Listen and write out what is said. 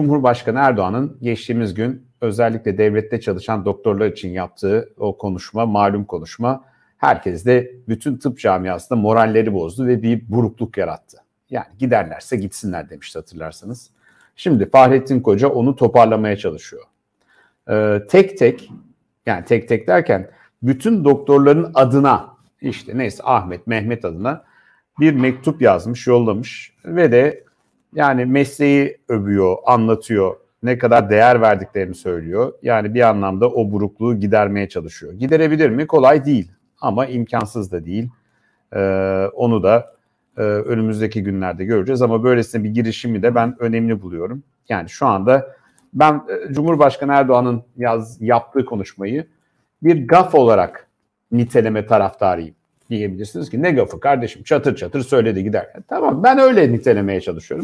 Cumhurbaşkanı Erdoğan'ın geçtiğimiz gün özellikle devlette çalışan doktorlar için yaptığı o konuşma, malum konuşma herkes de bütün tıp camiasında moralleri bozdu ve bir burukluk yarattı. Yani giderlerse gitsinler demişti hatırlarsanız. Şimdi Fahrettin Koca onu toparlamaya çalışıyor. Ee, tek tek yani tek tek derken bütün doktorların adına işte neyse Ahmet Mehmet adına bir mektup yazmış yollamış ve de yani mesleği övüyor, anlatıyor. Ne kadar değer verdiklerini söylüyor. Yani bir anlamda o burukluğu gidermeye çalışıyor. Giderebilir mi? Kolay değil ama imkansız da değil. Ee, onu da e, önümüzdeki günlerde göreceğiz ama böylesine bir girişimi de ben önemli buluyorum. Yani şu anda ben e, Cumhurbaşkanı Erdoğan'ın yaz yaptığı konuşmayı bir gaf olarak niteleme taraftarıyım diyebilirsiniz ki ne gafı kardeşim çatır çatır söyledi gider. Tamam ben öyle nitelemeye çalışıyorum.